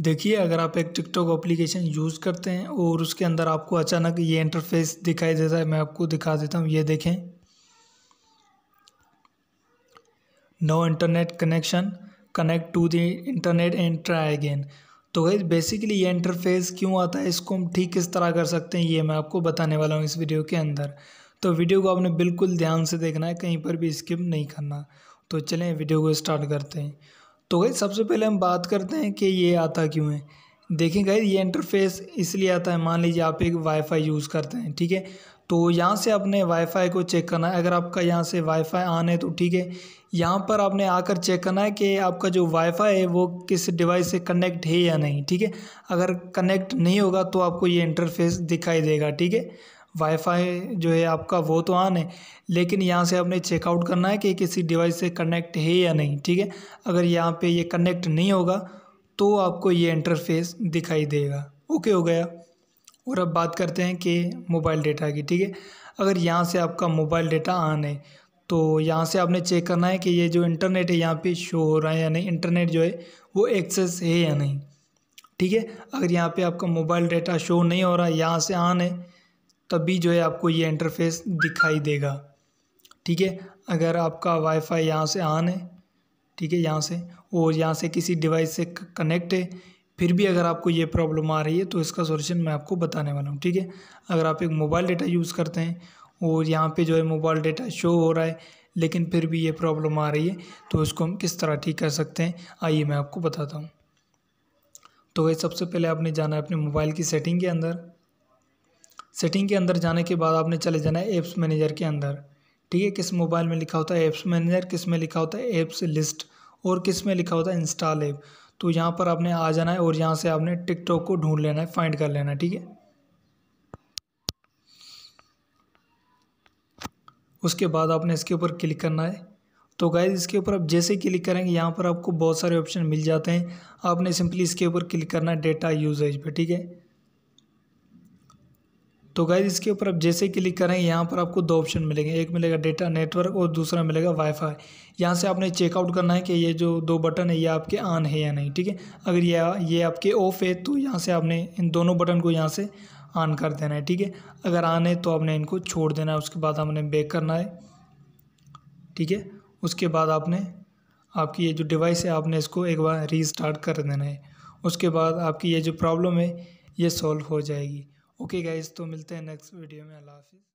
देखिए अगर आप एक टिकटॉक एप्लीकेशन यूज़ करते हैं और उसके अंदर आपको अचानक ये इंटरफेस दिखाई देता है मैं आपको दिखा देता हूँ ये देखें no internet connection connect to the internet and try again तो गई बेसिकली ये इंटरफेस क्यों आता है इसको हम ठीक किस तरह कर सकते हैं ये मैं आपको बताने वाला हूँ इस वीडियो के अंदर तो वीडियो को आपने बिल्कुल ध्यान से देखना है कहीं पर भी स्किप नहीं करना तो चलें वीडियो को स्टार्ट करते हैं तो गई सबसे पहले हम बात करते हैं कि ये आता क्यों है देखें गई ये इंटरफेस इसलिए आता है मान लीजिए आप एक वाईफाई यूज़ करते हैं ठीक है तो यहाँ से आपने वाईफाई को चेक करना है अगर आपका यहाँ से वाईफाई आना है तो ठीक है यहाँ पर आपने आकर चेक करना है कि आपका जो वाईफाई है वो किस डिवाइस से कनेक्ट है या नहीं ठीक है अगर कनेक्ट नहीं होगा तो आपको ये इंटरफेस दिखाई देगा ठीक है वाईफाई जो है आपका वो तो ऑन है लेकिन यहाँ से आपने चेकआउट करना है कि किसी डिवाइस से कनेक्ट है या नहीं ठीक है अगर यहाँ पे ये कनेक्ट नहीं होगा तो आपको ये इंटरफेस दिखाई देगा ओके हो गया और अब बात करते हैं कि मोबाइल डेटा की ठीक है अगर यहाँ से आपका मोबाइल डेटा ऑन है तो यहाँ से आपने चेक करना है कि ये जो इंटरनेट है यहाँ पर शो हो रहा है या नहीं इंटरनेट जो है वो एक्सेस है या नहीं ठीक है अगर यहाँ पर आपका मोबाइल डेटा शो नहीं हो रहा यहाँ से ऑन है तभी जो है आपको ये इंटरफेस दिखाई देगा ठीक है अगर आपका वाईफाई यहाँ से ऑन है ठीक है यहाँ से और यहाँ से किसी डिवाइस से कनेक्ट है फिर भी अगर आपको ये प्रॉब्लम आ रही है तो इसका सोल्यूशन मैं आपको बताने वाला हूँ ठीक है अगर आप एक मोबाइल डेटा यूज़ करते हैं और यहाँ पे जो है मोबाइल डेटा शो हो रहा है लेकिन फिर भी ये प्रॉब्लम आ रही है तो इसको हम किस तरह ठीक कर सकते हैं आइए मैं आपको बताता हूँ तो वही सबसे पहले आपने जाना है अपने मोबाइल की सेटिंग के अंदर सेटिंग के अंदर जाने के बाद आपने चले जाना है ऐप्स मैनेजर के अंदर ठीक है किस मोबाइल में लिखा होता है ऐप्स मैनेजर किस में लिखा होता है ऐप्स लिस्ट और किस में लिखा होता है इंस्टॉल ऐप तो यहाँ पर आपने आ जाना है और यहाँ से आपने टिकटॉक को ढूंढ लेना है फाइंड कर लेना है ठीक है उसके बाद आपने इसके ऊपर क्लिक करना है तो गाइज इसके ऊपर आप जैसे क्लिक करेंगे यहाँ पर आपको बहुत सारे ऑप्शन मिल जाते हैं आपने सिंपली इसके ऊपर क्लिक करना है डेटा यूजेज पर ठीक है तो गाइज इसके ऊपर आप जैसे क्लिक करें यहाँ पर आपको दो ऑप्शन मिलेंगे एक मिलेगा डेटा नेटवर्क और दूसरा मिलेगा वाईफाई यहाँ से आपने चेकआउट करना है कि ये जो दो बटन है ये आपके ऑन है या नहीं ठीक है अगर ये ये आपके ऑफ है तो यहाँ से आपने इन दोनों बटन को यहाँ से ऑन कर देना है ठीक है अगर ऑन है तो आपने इनको छोड़ देना है उसके बाद आपने बेक करना है ठीक है उसके बाद आपने आपकी ये जो डिवाइस है आपने इसको एक बार रीस्टार्ट कर देना है उसके बाद आपकी ये जो प्रॉब्लम है ये सॉल्व हो जाएगी ओके गाइज तो मिलते हैं नेक्स्ट वीडियो में अल्लाह हाफिज़